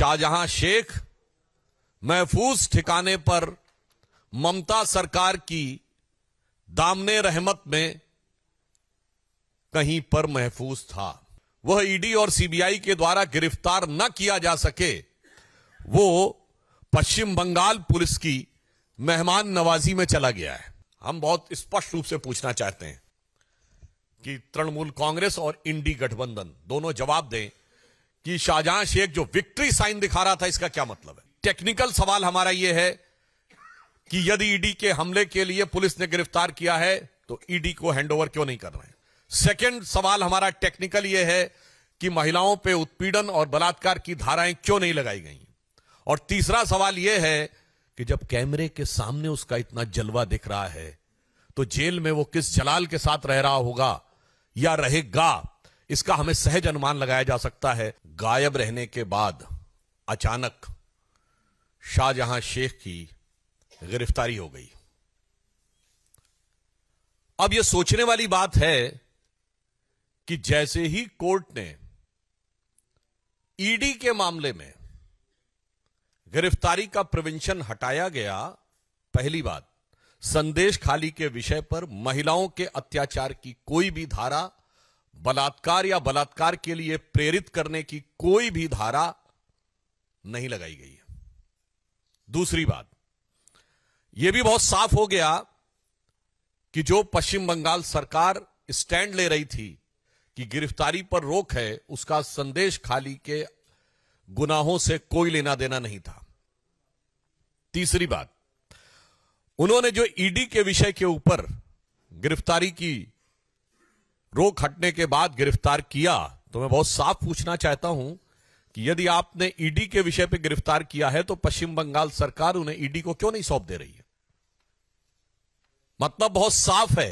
शाहजहां शेख महफूज ठिकाने पर ममता सरकार की दामने रहमत में कहीं पर महफूज था वह ईडी और सीबीआई के द्वारा गिरफ्तार न किया जा सके वो पश्चिम बंगाल पुलिस की मेहमान नवाजी में चला गया है हम बहुत स्पष्ट रूप से पूछना चाहते हैं कि तृणमूल कांग्रेस और इंडी गठबंधन दोनों जवाब दें कि शाहजहां शेख जो विक्ट्री साइन दिखा रहा था इसका क्या मतलब है टेक्निकल सवाल हमारा यह है कि यदि ईडी e के हमले के लिए पुलिस ने गिरफ्तार किया है तो ईडी e को हैंडओवर क्यों नहीं कर रहे हैं सेकेंड सवाल हमारा टेक्निकल यह है कि महिलाओं पर उत्पीड़न और बलात्कार की धाराएं क्यों नहीं लगाई गई और तीसरा सवाल यह है कि जब कैमरे के सामने उसका इतना जलवा दिख रहा है तो जेल में वो किस जलाल के साथ रह रहा होगा या रहेगा इसका हमें सहज अनुमान लगाया जा सकता है गायब रहने के बाद अचानक शाहजहां शेख की गिरफ्तारी हो गई अब यह सोचने वाली बात है कि जैसे ही कोर्ट ने ईडी के मामले में गिरफ्तारी का प्रिवेंशन हटाया गया पहली बात संदेश खाली के विषय पर महिलाओं के अत्याचार की कोई भी धारा बलात्कार या बलात्कार के लिए प्रेरित करने की कोई भी धारा नहीं लगाई गई है दूसरी बात यह भी बहुत साफ हो गया कि जो पश्चिम बंगाल सरकार स्टैंड ले रही थी कि गिरफ्तारी पर रोक है उसका संदेश खाली के गुनाहों से कोई लेना देना नहीं था तीसरी बात उन्होंने जो ईडी के विषय के ऊपर गिरफ्तारी की रोक हटने के बाद गिरफ्तार किया तो मैं बहुत साफ पूछना चाहता हूं कि यदि आपने ईडी के विषय पर गिरफ्तार किया है तो पश्चिम बंगाल सरकार उन्हें ईडी को क्यों नहीं सौंप दे रही है मतलब बहुत साफ है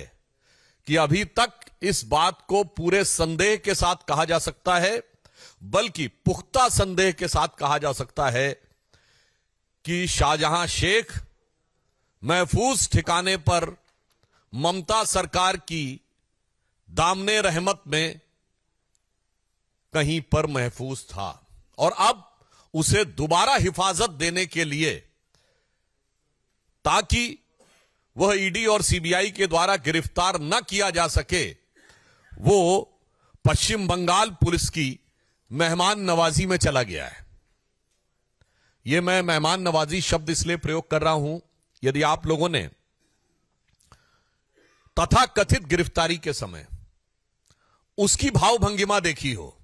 कि अभी तक इस बात को पूरे संदेह के साथ कहा जा सकता है बल्कि पुख्ता संदेह के साथ कहा जा सकता है कि शाहजहां शेख महफूज ठिकाने पर ममता सरकार की दामने रहमत में कहीं पर महफूज था और अब उसे दोबारा हिफाजत देने के लिए ताकि वह ईडी और सीबीआई के द्वारा गिरफ्तार न किया जा सके वो पश्चिम बंगाल पुलिस की मेहमान नवाजी में चला गया है यह मैं मेहमान नवाजी शब्द इसलिए प्रयोग कर रहा हूं यदि आप लोगों ने तथा कथित गिरफ्तारी के समय उसकी भाव भंगिमा देखी हो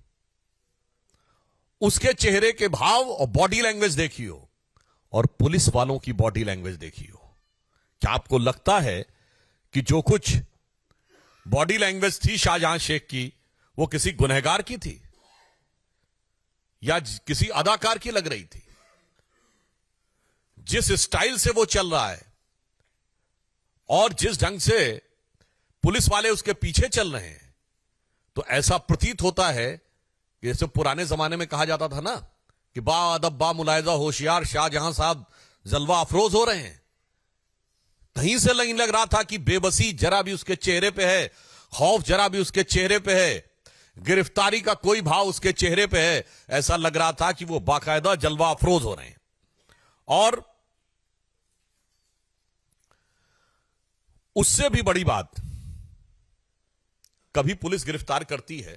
उसके चेहरे के भाव और बॉडी लैंग्वेज देखी हो और पुलिस वालों की बॉडी लैंग्वेज देखी हो क्या आपको लगता है कि जो कुछ बॉडी लैंग्वेज थी शाहजहां शेख की वो किसी गुनहगार की थी या किसी अदाकार की लग रही थी जिस स्टाइल से वो चल रहा है और जिस ढंग से पुलिस वाले उसके पीछे चल रहे हैं तो ऐसा प्रतीत होता है जैसे पुराने जमाने में कहा जाता था ना कि बा अदब बा मुलायजा होशियार शाहजहां साहब जलवा अफरोज हो रहे हैं कहीं से नहीं लग रहा था कि बेबसी जरा भी उसके चेहरे पे है खौफ जरा भी उसके चेहरे पे है गिरफ्तारी का कोई भाव उसके चेहरे पे है ऐसा लग रहा था कि वो बाकायदा जलवा अफरोज हो रहे हैं और उससे भी बड़ी बात कभी पुलिस गिरफ्तार करती है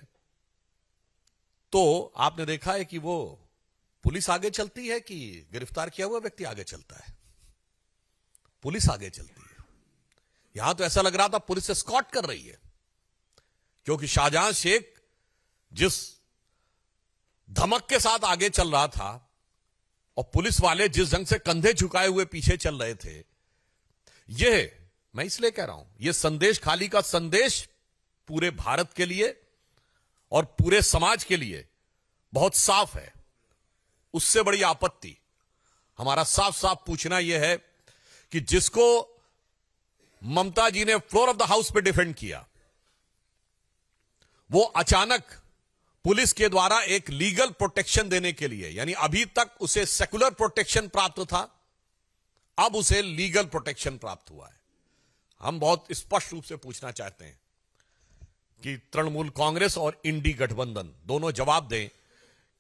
तो आपने देखा है कि वो पुलिस आगे चलती है कि गिरफ्तार किया हुआ व्यक्ति आगे चलता है पुलिस आगे चलती है यहां तो ऐसा लग रहा था पुलिस स्कॉट कर रही है क्योंकि शाहजहां शेख जिस धमक के साथ आगे चल रहा था और पुलिस वाले जिस ढंग से कंधे झुकाए हुए पीछे चल रहे थे यह मैं इसलिए कह रहा हूं यह संदेश खाली का संदेश पूरे भारत के लिए और पूरे समाज के लिए बहुत साफ है उससे बड़ी आपत्ति हमारा साफ साफ पूछना यह है कि जिसको ममता जी ने फ्लोर ऑफ द हाउस पे डिफेंड किया वो अचानक पुलिस के द्वारा एक लीगल प्रोटेक्शन देने के लिए यानी अभी तक उसे सेकुलर प्रोटेक्शन प्राप्त था अब उसे लीगल प्रोटेक्शन प्राप्त हुआ है हम बहुत स्पष्ट रूप से पूछना चाहते हैं कि तृणमूल कांग्रेस और इंडी गठबंधन दोनों जवाब दें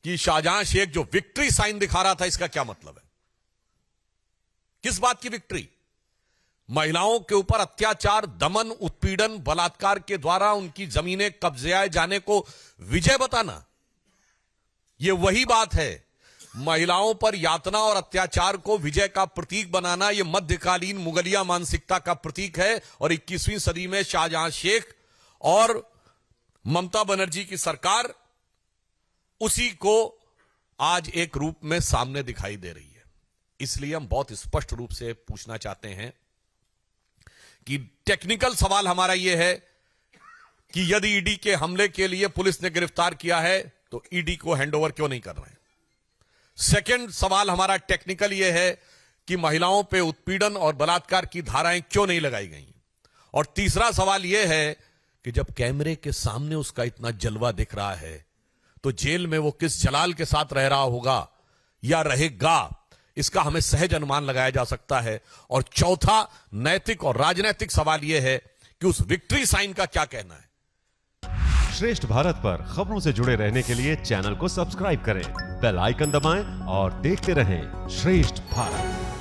कि शाहजहां शेख जो विक्ट्री साइन दिखा रहा था इसका क्या मतलब है किस बात की विक्ट्री महिलाओं के ऊपर अत्याचार दमन उत्पीड़न बलात्कार के द्वारा उनकी जमीनें कब्जाए जाने को विजय बताना यह वही बात है महिलाओं पर यातना और अत्याचार को विजय का प्रतीक बनाना यह मध्यकालीन मुगलिया मानसिकता का प्रतीक है और 21वीं सदी में शाहजहां शेख और ममता बनर्जी की सरकार उसी को आज एक रूप में सामने दिखाई दे रही है इसलिए हम बहुत स्पष्ट रूप से पूछना चाहते हैं कि टेक्निकल सवाल हमारा यह है कि यदि ईडी के हमले के लिए पुलिस ने गिरफ्तार किया है तो ईडी को हैंडओवर क्यों नहीं कर रहे हैं सेकेंड सवाल हमारा टेक्निकल यह है कि महिलाओं पे उत्पीड़न और बलात्कार की धाराएं क्यों नहीं लगाई गई और तीसरा सवाल यह है कि जब कैमरे के सामने उसका इतना जलवा दिख रहा है तो जेल में वो किस जलाल के साथ रह रहा होगा या रहेगा इसका हमें सहज अनुमान लगाया जा सकता है और चौथा नैतिक और राजनैतिक सवाल यह है कि उस विक्ट्री साइन का क्या कहना है श्रेष्ठ भारत पर खबरों से जुड़े रहने के लिए चैनल को सब्सक्राइब करें बेल आइकन दबाएं और देखते रहें श्रेष्ठ भारत